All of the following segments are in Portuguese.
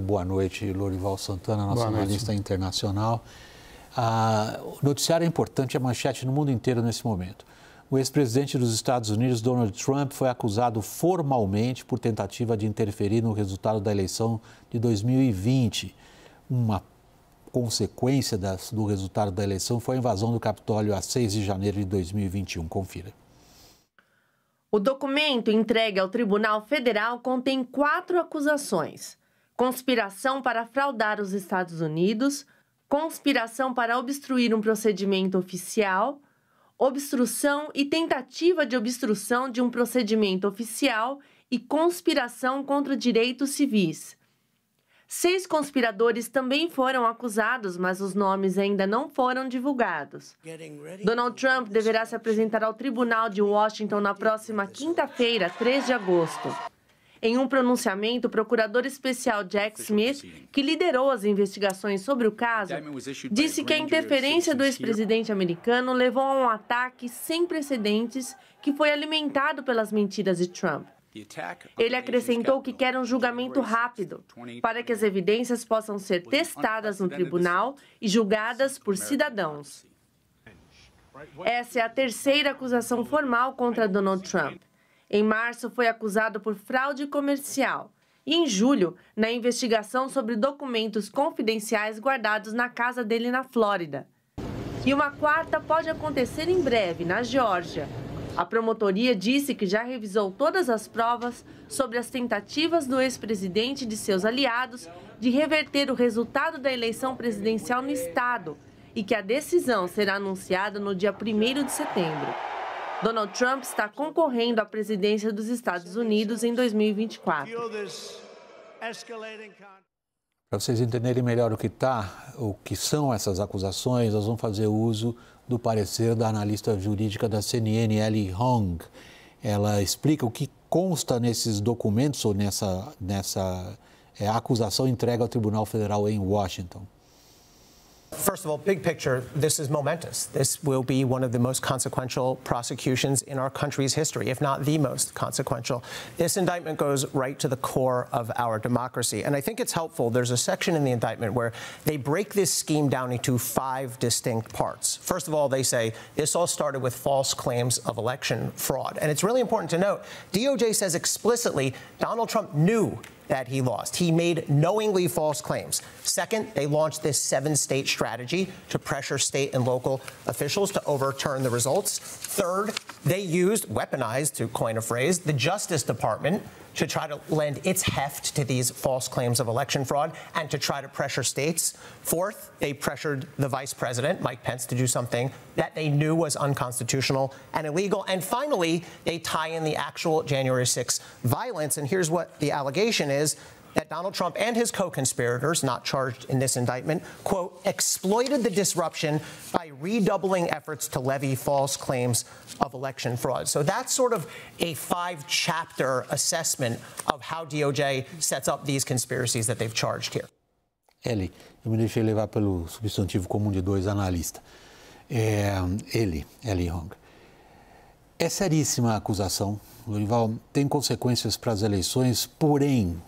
Boa noite, Lorival Santana, nossa analista internacional. Ah, o noticiário é importante, é manchete no mundo inteiro nesse momento. O ex-presidente dos Estados Unidos, Donald Trump, foi acusado formalmente por tentativa de interferir no resultado da eleição de 2020. Uma consequência das, do resultado da eleição foi a invasão do Capitólio a 6 de janeiro de 2021. Confira. O documento entregue ao Tribunal Federal contém quatro acusações conspiração para fraudar os Estados Unidos, conspiração para obstruir um procedimento oficial, obstrução e tentativa de obstrução de um procedimento oficial e conspiração contra direitos civis. Seis conspiradores também foram acusados, mas os nomes ainda não foram divulgados. Donald Trump deverá se apresentar ao Tribunal de Washington na próxima quinta-feira, 3 de agosto. Em um pronunciamento, o procurador especial Jack Smith, que liderou as investigações sobre o caso, disse que a interferência do ex-presidente americano levou a um ataque sem precedentes que foi alimentado pelas mentiras de Trump. Ele acrescentou que quer um julgamento rápido para que as evidências possam ser testadas no tribunal e julgadas por cidadãos. Essa é a terceira acusação formal contra Donald Trump. Em março, foi acusado por fraude comercial. E em julho, na investigação sobre documentos confidenciais guardados na casa dele na Flórida. E uma quarta pode acontecer em breve, na Geórgia. A promotoria disse que já revisou todas as provas sobre as tentativas do ex-presidente e de seus aliados de reverter o resultado da eleição presidencial no estado e que a decisão será anunciada no dia 1 de setembro. Donald Trump está concorrendo à presidência dos Estados Unidos em 2024. Para vocês entenderem melhor o que tá, o que são essas acusações, nós vamos fazer uso do parecer da analista jurídica da CNN, Ellie Hong. Ela explica o que consta nesses documentos ou nessa, nessa é, acusação entregue ao Tribunal Federal em Washington. First of all, big picture, this is momentous. This will be one of the most consequential prosecutions in our country's history, if not the most consequential. This indictment goes right to the core of our democracy. And I think it's helpful. There's a section in the indictment where they break this scheme down into five distinct parts. First of all, they say this all started with false claims of election fraud. And it's really important to note DOJ says explicitly Donald Trump knew that he lost. He made knowingly false claims. Second, they launched this seven state strategy to pressure state and local officials to overturn the results. Third, they used, weaponized to coin a phrase, the Justice Department to try to lend its heft to these false claims of election fraud and to try to pressure states. Fourth, they pressured the vice president, Mike Pence, to do something that they knew was unconstitutional and illegal. And finally, they tie in the actual January 6th violence. And here's what the allegation is that Donald Trump and his co conspirators, not charged in this indictment, quote, exploited the disruption by redoubling efforts to levy false claims of election fraud. So that's sort of a five chapter assessment of how DOJ sets up these conspiracies that they've charged here. Ellie, eu me deixei levar pelo substantivo comum de dois analistas. É, ele, Ellie Hong. É seríssima a acusação, Lorival. Tem consequências para as eleições, porém,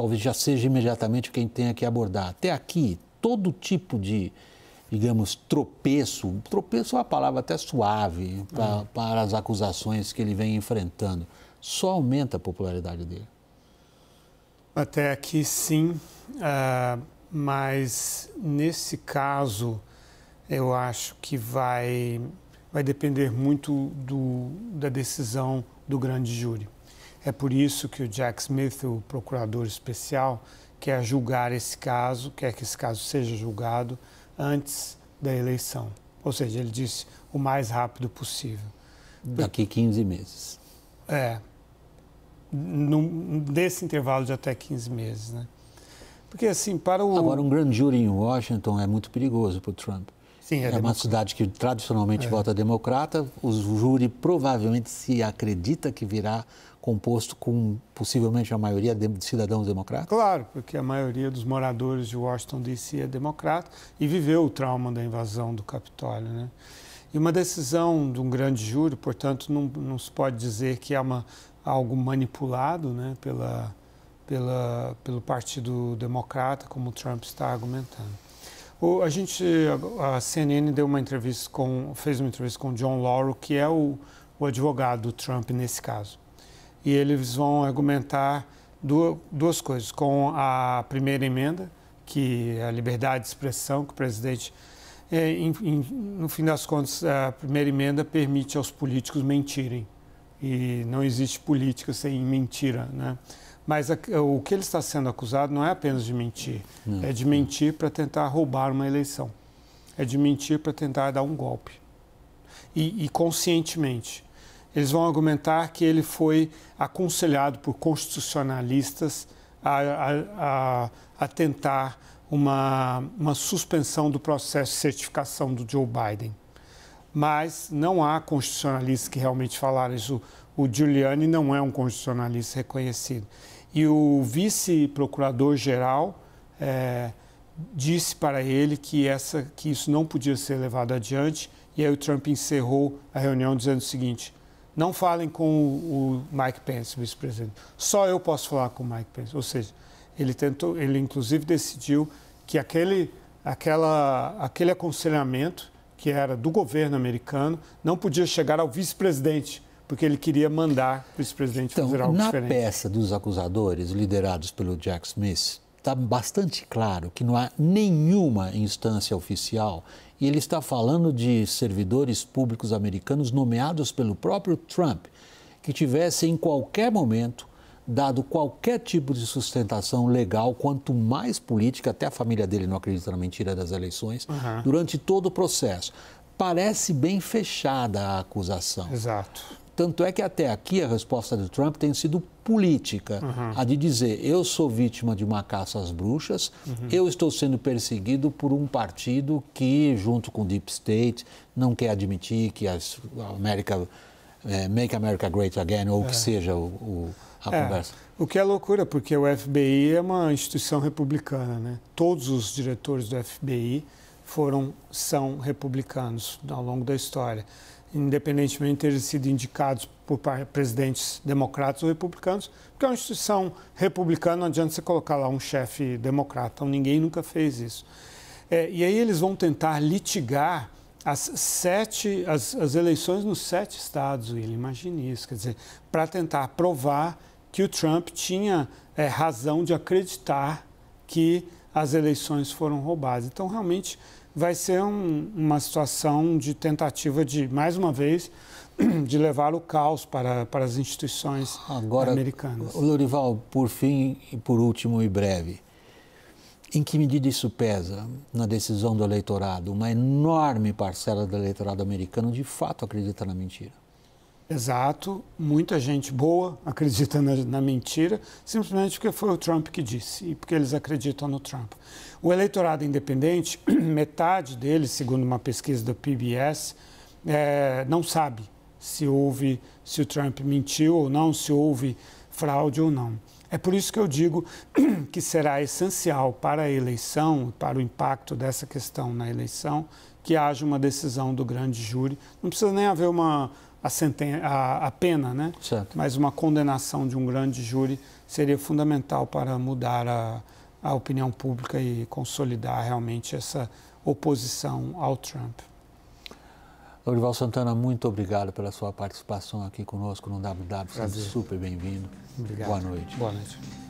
talvez já seja imediatamente quem tenha que abordar. Até aqui, todo tipo de, digamos, tropeço, tropeço é uma palavra até suave pra, uhum. para as acusações que ele vem enfrentando, só aumenta a popularidade dele. Até aqui, sim, uh, mas nesse caso, eu acho que vai, vai depender muito do, da decisão do grande júri. É por isso que o Jack Smith, o procurador especial, quer julgar esse caso, quer que esse caso seja julgado antes da eleição. Ou seja, ele disse o mais rápido possível. Daqui 15 meses. É. nesse intervalo de até 15 meses, né? Porque assim, para o. Agora, um grande júri em Washington é muito perigoso para o Trump. Sim, é, é uma cidade que tradicionalmente é. vota democrata. O júri provavelmente se acredita que virá composto com possivelmente a maioria de cidadãos democratas? Claro, porque a maioria dos moradores de Washington D.C. é democrata e viveu o trauma da invasão do Capitólio, né? E uma decisão de um grande júri, portanto, não, não se pode dizer que é uma, algo manipulado né, pela, pela, pelo Partido Democrata, como o Trump está argumentando. O, a gente, a, a CNN deu uma entrevista com, fez uma entrevista com John Lauro, que é o, o advogado do Trump nesse caso. E eles vão argumentar duas, duas coisas, com a primeira emenda, que é a liberdade de expressão que o presidente é, em, em, no fim das contas, a primeira emenda permite aos políticos mentirem. E não existe política sem mentira, né? Mas a, o que ele está sendo acusado não é apenas de mentir, não. é de mentir para tentar roubar uma eleição, é de mentir para tentar dar um golpe. E, e conscientemente. Eles vão argumentar que ele foi aconselhado por constitucionalistas a, a, a, a tentar uma, uma suspensão do processo de certificação do Joe Biden mas não há constitucionalistas que realmente falaram isso. O Giuliani não é um constitucionalista reconhecido e o vice-procurador-geral é, disse para ele que, essa, que isso não podia ser levado adiante, e aí o Trump encerrou a reunião dizendo o seguinte: não falem com o, o Mike Pence, vice-presidente, só eu posso falar com o Mike Pence. Ou seja, ele tentou, ele inclusive decidiu que aquele, aquela, aquele aconselhamento que era do governo americano não podia chegar ao vice-presidente porque ele queria mandar o vice presidente então, fazer algo na diferente. Na peça dos acusadores, liderados pelo Jack Smith, está bastante claro que não há nenhuma instância oficial e ele está falando de servidores públicos americanos nomeados pelo próprio Trump, que tivessem em qualquer momento dado qualquer tipo de sustentação legal, quanto mais política, até a família dele não acredita na mentira das eleições, uhum. durante todo o processo. Parece bem fechada a acusação. Exato. Tanto é que até aqui a resposta do Trump tem sido política, uhum. a de dizer eu sou vítima de uma caça às bruxas, uhum. eu estou sendo perseguido por um partido que, junto com o Deep State, não quer admitir que a América, é, Make America Great Again, ou é. que seja o, o a é. conversa. O que é loucura, porque o FBI é uma instituição republicana, né? Todos os diretores do FBI foram, são republicanos ao longo da história independentemente de terem sido indicados por presidentes democratas ou republicanos, porque é uma instituição republicana, não adianta você colocar lá um chefe democrata, então, ninguém nunca fez isso. É, e aí eles vão tentar litigar as sete as, as eleições nos sete estados, William, imagine isso, quer dizer, para tentar provar que o Trump tinha é, razão de acreditar que as eleições foram roubadas. Então, realmente, vai ser um, uma situação de tentativa de, mais uma vez, de levar o caos para, para as instituições Agora, americanas. Lorival, por fim, e por último e breve, em que medida isso pesa na decisão do eleitorado? Uma enorme parcela do eleitorado americano de fato acredita na mentira. Exato, muita gente boa acredita na, na, mentira, simplesmente porque foi o Trump que disse e porque eles acreditam no Trump. O eleitorado independente, metade deles, segundo uma pesquisa do PBS, é, não sabe se houve, se o Trump mentiu ou não, se houve fraude ou não. É por isso que eu digo que será essencial para a eleição, para o impacto dessa questão na eleição, que haja uma decisão do grande júri. Não precisa nem haver uma a, senten a, a pena, né? Certo. Mas uma condenação de um grande júri seria fundamental para mudar a, a opinião pública e consolidar realmente essa oposição ao Trump. Lorival Santana, muito obrigado pela sua participação aqui conosco no WW. Prazer. Super bem-vindo. Boa noite. Boa noite.